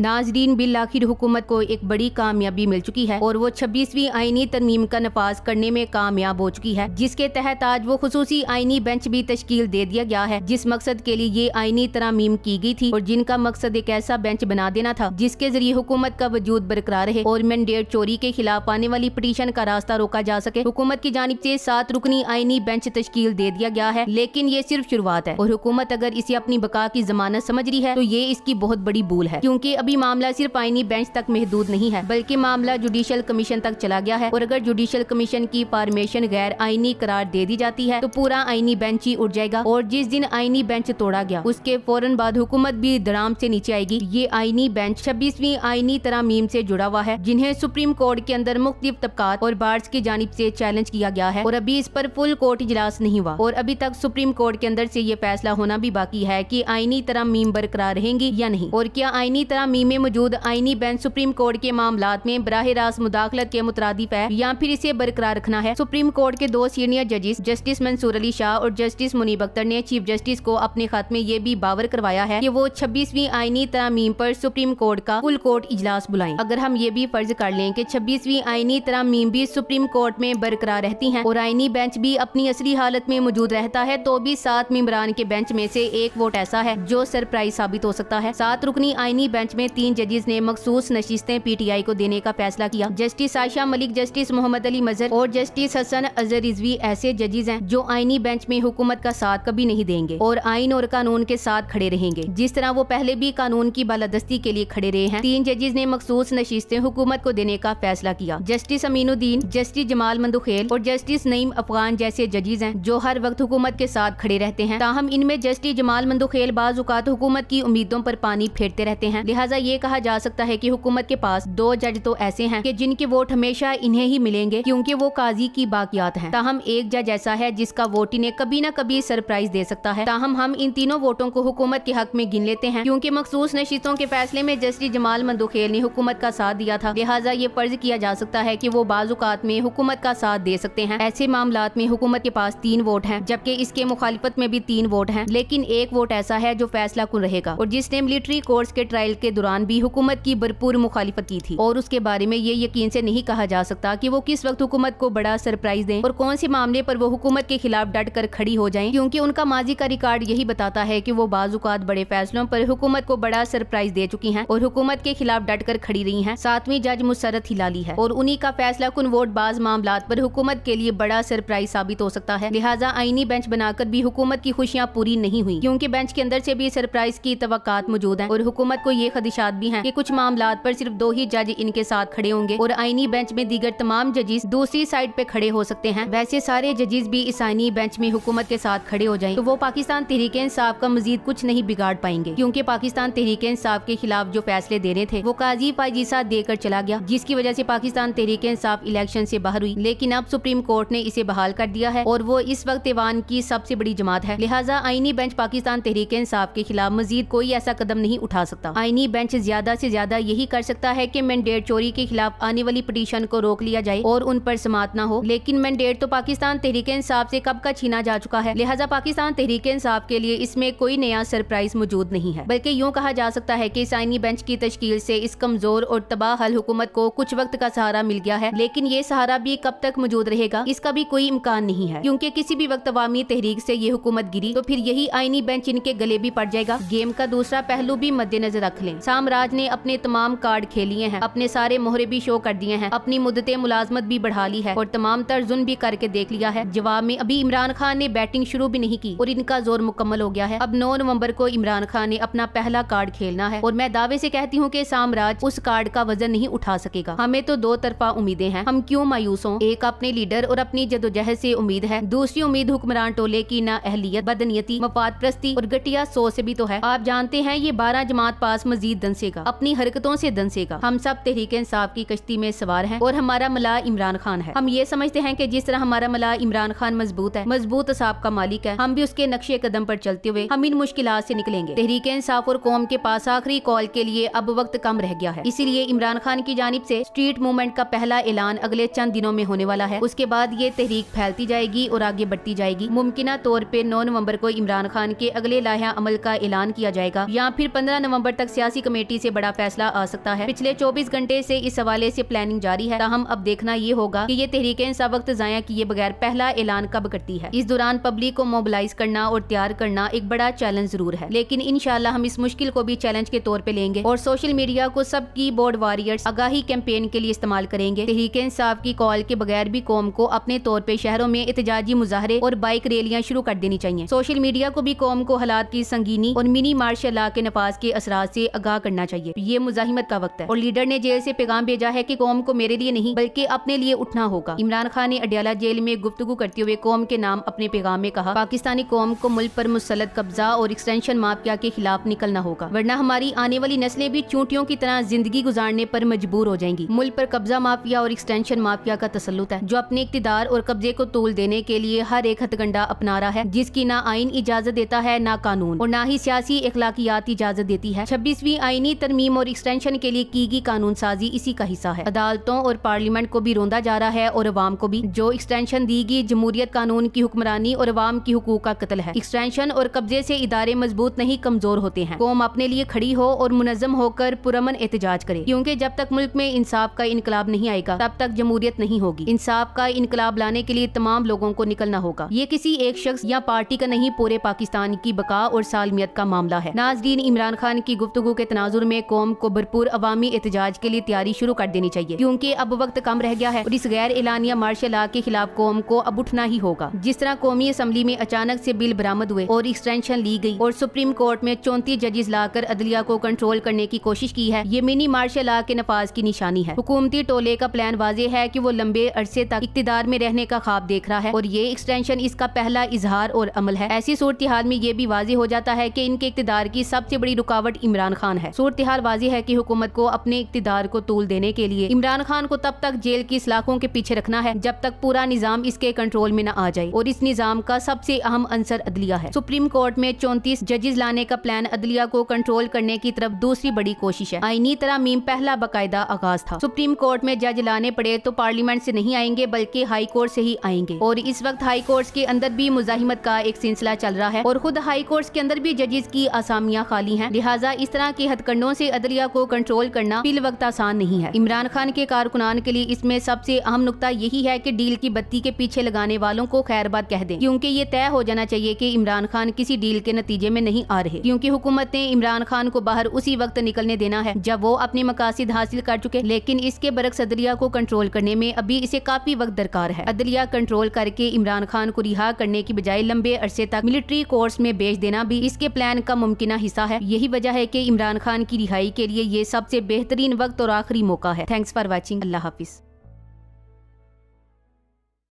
नाजरीन बिल आखिर हुकूमत को एक बड़ी कामयाबी मिल चुकी है और वो छब्बीसवीं आइनी तरमीम का नफाज करने में कामयाब हो चुकी है जिसके तहत आज वो खसूसी आईनी बेंच भी तश्कील दे दिया गया है जिस मकसद के लिए ये आइनी तरामीम की गई थी और जिनका मकसद एक ऐसा बेंच बना देना था जिसके जरिए हुकूमत का वजूद बरकरार रहे और मैंडेट चोरी के खिलाफ आने वाली पटिशन का रास्ता रोका जा सके हुकूमत की जानब ऐसी सात रुकनी आईनी बेंच तश्कील दे दिया गया है लेकिन ये सिर्फ शुरुआत है और हुकूमत अगर इसे अपनी बका की जमानत समझ रही है तो ये इसकी बहुत बड़ी भूल है क्यूँकी अभी मामला सिर्फ आईनी बेंच तक महदूद नहीं है बल्कि मामला जुडिशल कमीशन तक चला गया है और अगर जुडिशल कमीशन की परमिशन गैर आईनी करार दे दी जाती है तो पूरा आईनी बेंच ही उठ जाएगा और जिस दिन आईनी बेंच तोड़ा गया उसके फौरन बाद हुकूमत भी दराम से नीचे आएगी ये आईनी बेंच छब्बीसवीं आईनी मीम से जुड़ा हुआ है जिन्हें सुप्रीम कोर्ट के अंदर मुख्तलिफ तबकात और बार्स की जानब से चैलेंज किया गया है और अभी इस पर फुल कोर्ट इजलास नहीं हुआ और अभी तक सुप्रीम कोर्ट के अंदर से ये फैसला होना भी बाकी है की आईनी मीम बरकरार रहेंगी या नहीं और क्या आईनी तरह तरमीम में मौजूद आईनी बेंच सुप्रीम कोर्ट के मामला में बरह रास्त मुदाखलत के मुतरदिफ है या फिर इसे बरकरार रखना है सुप्रीम कोर्ट के दो सीनियर जजिस जस्टिस मंसूर अली शाह और जस्टिस मुनीब अख्तर ने चीफ जस्टिस को अपने खत में ये भी बावर करवाया है की वो छब्बीसवीं आईनी तरमीम आरोप सुप्रीम कोर्ट का फुल कोर्ट इजलास बुलाए अगर हम ये भी फर्ज कर लें की छब्बीसवीं आईनी तरमीम भी सुप्रीम कोर्ट में बरकरार रहती है और आईनी बेंच भी अपनी असली हालत में मौजूद रहता है तो भी सात मेम्बरान के बेंच में ऐसी एक वोट ऐसा है जो सरप्राइज साबित हो सकता है सात रुकनी आईनी बेंच में में तीन जजेज ने मखसूस नशिस्तें पीटीआई को देने का फैसला किया जस्टिस आयशा मलिक जस्टिस मोहम्मद अली मजर और जस्टिस हसन अजहर रिजवी ऐसे जजेज हैं जो आईनी बेंच में हुकूमत का साथ कभी नहीं देंगे और आइन और कानून के साथ खड़े रहेंगे जिस तरह वो पहले भी कानून की बालादस्ती के लिए खड़े रहे हैं तीन जजेज ने मखसूस नशिस्तें हुकूमत को देने का फैसला किया जस्टिस अमीनुद्दीन जस्टिस जमाल मंदुखेल और जस्टिस नईम अफगान जैसे जजेज हैं जो हर वक्त हुकूमत के साथ खड़े रहते हैं ताहम इनमें जस्टिस जमाल मंदुखेल बाज हुकूमत की उम्मीदों पर पानी फेरते रहते हैं लिहाजा लिहाजा ये कहा जा सकता है की हुकूमत के पास दो जज तो ऐसे है की जिनके वोट हमेशा इन्हें ही मिलेंगे क्यूँकी वो काजी की बाकियात है तहम एक जज ऐसा है जिसका वोट इन्हें कभी न कभी सरप्राइज दे सकता है ताहम हम इन तीनों वोटों को हुकूमत के हक में गिन लेते हैं क्योंकि मखसूस नशीतों के फैसले में जस्टिस जमाल मंदोखेल ने हुकूमत का साथ दिया था लिहाजा ये फर्ज किया जा सकता है की वो बाजुकात में हुकूमत का साथ दे सकते हैं ऐसे मामला में हुकूमत के पास तीन वोट है जबकि इसके मुखालिफत में भी तीन वोट है लेकिन एक वोट ऐसा है जो फैसला कुल रहेगा और जिसने मिलिट्री कोर्स के ट्रायल के दौरान दौरान भी हुकूमत की भरपूर मुखालिफत की थी और उसके बारे में ये यकीन से नहीं कहा जा सकता कि वो किस वक्त हुकूमत को बड़ा सरप्राइज दें और कौन से मामले पर वो हुकूमत के खिलाफ डट कर खड़ी हो जाए क्योंकि उनका माजी का रिकॉर्ड यही बताता है की वो बाजुकात बड़े फैसलों पर हुकूमत को बड़ा सरप्राइज दे चुकी है और हुकूमत के खिलाफ डट कर खड़ी रही है सातवीं जज मुसरत हिलाली है और उन्हीं का फैसला कुन वोट बाज मामला पर हुकूमत के लिए बड़ा सरप्राइज साबित हो सकता है लिहाजा आईनी बेंच बनाकर भी हुकूमत की खुशियाँ पूरी नहीं हुई क्यूँकी बेंच के अंदर ऐसी भी सरप्राइज की तो मौजूद है और हुकूमत को ये खदिश खदशात भी है कि कुछ मामला आरोप सिर्फ दो ही जज इनके साथ खड़े होंगे और आईनी बेंच में दीगर तमाम जजीज दूसरी साइड पे खड़े हो सकते हैं वैसे सारे जजीज भी इस आईनी बेंच में हुकूमत के साथ खड़े हो जाए तो वो पाकिस्तान तहरीक इंसाफ का मजीद कुछ नहीं बिगाड़ पाएंगे क्यूँकी पाकिस्तान तहरीक इंसाफ के खिलाफ जो फैसले दे रहे थे वो काजी साथ देकर चला गया जिसकी वजह ऐसी पाकिस्तान तहरीक इंसाफ इलेक्शन ऐसी बाहर हुई लेकिन अब सुप्रीम कोर्ट ने इसे बहाल कर दिया है और वो इस वक्त ऐवान की सबसे बड़ी जमात है लिहाजा आईनी बेंच पाकिस्तान तहरीक इंसाफ के खिलाफ मजीद कोई ऐसा कदम नहीं उठा सकता आईनी बेंच बेंच ज्यादा से ज्यादा यही कर सकता है कि मैंडेट चोरी के खिलाफ आने वाली पिटीशन को रोक लिया जाए और उन पर समात न हो लेकिन मैंडेट तो पाकिस्तान तहरीक इंसाफ ऐसी कब का छीना जा चुका है लिहाजा पाकिस्तान तहरीक इंसाफ के लिए इसमें कोई नया सरप्राइज मौजूद नहीं है बल्कि यूँ कहा जा सकता है की साइनी बेंच की तश्कील ऐसी इस कमजोर और तबाह हल हुकूमत को कुछ वक्त का सहारा मिल गया है लेकिन ये सहारा भी कब तक मौजूद रहेगा इसका भी कोई इम्कान नहीं है क्यूँकी किसी भी वक्त अवामी तहरीक ऐसी ये हुकूमत गिरी तो फिर यही आईनी बेंच इनके गले भी पड़ जाएगा गेम का दूसरा पहलू भी मद्देनजर रख लें कामराज ने अपने तमाम कार्ड खेलिए हैं अपने सारे मोहरे भी शो कर दिए हैं अपनी मुद्दत मुलाजमत भी बढ़ा ली है और तमाम तर जुन भी करके देख लिया है जवाब में अभी इमरान खान ने बैटिंग शुरू भी नहीं की और इनका जोर मुकम्मल हो गया है अब नौ नवम्बर को इमरान खान ने अपना पहला कार्ड खेलना है और मैं दावे ऐसी कहती हूँ की सामराज उस कार्ड का वजन नहीं उठा सकेगा हमें तो दो तरफा उम्मीदें हैं हम क्यूँ मायूस हो एक अपने लीडर और अपनी जदोजहद ऐसी उम्मीद है दूसरी उम्मीद हुक्मरान टोले की न अहलियत बदनीयती मफाद प्रस्ती और घटिया सो ऐसी भी तो है आप जानते हैं ये बारह जमात पास मजीद भी दंसेगा अपनी हरकतों से दंसेगा हम सब तहरीक इंसाफ की कश्ती में सवार हैं और हमारा मला इमरान खान है हम ये समझते हैं कि जिस तरह हमारा मला इमरान खान मजबूत है मजबूत असाब का मालिक है हम भी उसके नक्शे कदम पर चलते हुए हम इन मुश्किल से निकलेंगे तहरीक इंसाफ और कौम के पास आखिरी कॉल के लिए अब वक्त कम रह गया है इसीलिए इमरान खान की जानब ऐसी स्ट्रीट मूवमेंट का पहला ऐलान अगले चंद दिनों में होने वाला है उसके बाद ये तहरीक फैलती जाएगी और आगे बढ़ती जाएगी मुमकिन तौर पर नौ नवम्बर को इमरान खान के अगले लाया अमल का ऐलान किया जाएगा या फिर पंद्रह नवम्बर तक सियासी कमेटी से बड़ा फैसला आ सकता है पिछले चौबीस घंटे से इस हवाले से प्लानिंग जारी है हम अब देखना ये होगा की ये तहरीक इंसा वक्त जाया किए बगैर पहला ऐलान कब करती है इस दौरान पब्लिक को मोबिलाईज करना और तैयार करना एक बड़ा चैलेंज जरूर है लेकिन इनशाला हम इस मुश्किल को भी चैलेंज के तौर पर लेंगे और सोशल मीडिया को सबकी बोर्ड वॉरियर्स आगाही कैंपेन के लिए इस्तेमाल करेंगे तहरीक इंसाफ की कॉल के बगैर भी कौम को अपने तौर पर शहरों में एहतजाजी मुजाहरे और बाइक रैलियाँ शुरू कर देनी चाहिए सोशल मीडिया को भी कौम को हालात की संगीनी और मिनी मार्शल ला के नफाज के असरा ऐसी आगाह निकाह करना चाहिए ये मुजाहिमत का वक्त है और लीडर ने जेल से पैगाम भेजा है की कौम को मेरे लिए नहीं बल्कि अपने लिए उठना होगा इमरान खान ने अडियाला जेल में गुफ्तु करते हुए कौम के नाम अपने पैगाम में कहा पाकिस्तानी कौम को मुल्क पर मुसलत कब्जा और एक्सटेंशन माफिया के खिलाफ निकलना होगा वरना हमारी आने वाली नस्लें भी चूंटियों की तरह जिंदगी गुजारने पर मजबूर हो जाएंगी मुल्क पर कब्जा माफिया और एक्सटेंशन माफिया का तसलुत है जो अपने इकतदार और कब्जे को तोल देने के लिए हर एक हथगंडा अपना रहा है जिसकी ना आइन इजाजत देता है ना कानून और ना ही सियासी अखलाकियात इजाजत देती है छब्बीसवीं आईनी तरमीम और एक्सटेंशन के लिए की गई कानून साजी इसी का हिस्सा है अदालतों और पार्लियामेंट को भी रोंदा जा रहा है और अवाम को भी जो एक्सटेंशन दी गई जमहूरियत कानून की हुक्मरानी और अवाम की हकूक का कतल है एक्सटेंशन और कब्जे से इदारे मजबूत नहीं कमजोर होते हैं कौम अपने लिए खड़ी हो और मुनजम होकर पुरमन एहतजाज करे क्यूँकी जब तक मुल्क में इंसाफ का इनकलाब नहीं आएगा तब तक जमहूरियत नहीं होगी इंसाफ का इनकलाब लाने के लिए तमाम लोगों को निकलना होगा ये किसी एक शख्स या पार्टी का नहीं पूरे पाकिस्तान की बका और सालमियत का मामला है नाजरीन इमरान खान की गुफ्तु के तनाजुर में कौम को भरपूर अवामी एहतजाज के लिए तैयारी शुरू कर देनी चाहिए क्योंकि अब वक्त कम रह गया है और इस गैर एलानिया मार्शल लॉ के खिलाफ कौम को अब उठना ही होगा जिस तरह कौमी असम्बली में अचानक ऐसी बिल बरामद हुए और एक्सटेंशन ली गयी और सुप्रीम कोर्ट में चौंतीस जजेस लाकर अदलिया को कंट्रोल करने की कोशिश की है ये मिनी मार्शल लॉ के नफाज की निशानी है हुकूमती टोले का प्लान वाजे है की वो लंबे अरसे तक इकतदार में रहने का ख्वाब देख रहा है और ये एक्सटेंशन इसका पहला इजहार और अमल है ऐसी सूरत हाल में ये भी वाजे हो जाता है की इनके इकतदार की सबसे बड़ी रुकावट इमरान खान है है सूरत हाल वाजी है की हुकूमत को अपने इकतदार को तूल देने के लिए इमरान खान को तब तक जेल की सलाखों के पीछे रखना है जब तक पूरा निज़ाम इसके कंट्रोल में न आ जाए और इस निज़ाम का सबसे अहम अंसर अदलिया है सुप्रीम कोर्ट में चौंतीस जजेस लाने का प्लान अदलिया को कंट्रोल करने की तरफ दूसरी बड़ी कोशिश है आईनी तरमीम पहला बाकायदा आगाज था सुप्रीम कोर्ट में जज लाने पड़े तो पार्लियामेंट से नहीं आएंगे बल्कि हाई कोर्ट से ही आएंगे और इस वक्त हाई कोर्ट के अंदर भी मुजाहिमत का एक सिलसिला चल रहा है और खुद हाई कोर्ट के अंदर भी जजेस की आसामियाँ खाली है लिहाजा इस तरह की हथकंडों से अदलिया को कंट्रोल करना फिल वक्त आसान नहीं है इमरान खान के कारकुनान के लिए इसमें सबसे अहम नुकता यही है कि डील की बत्ती के पीछे लगाने वालों को खैरबाद कह दें क्योंकि ये तय हो जाना चाहिए कि इमरान खान किसी डील के नतीजे में नहीं आ रहे क्योंकि हुकूमत ने इमरान खान को बाहर उसी वक्त निकलने देना है जब वो अपने मकासद हासिल कर चुके लेकिन इसके बरक्स अदलिया को कंट्रोल करने में अभी इसे काफी वक्त दरकार है अदलिया कंट्रोल करके इमरान खान को रिहा करने की बजाय लंबे अरसे तक मिलिट्री कोर्स में भेज देना भी इसके प्लान का मुमकिन हिस्सा है यही वजह है की इमरान खान की रिहाई के लिए ये सबसे बेहतरीन वक्त और आखिरी मौका है थैंक्स फॉर वॉचिंग अल्लाह हाफिज़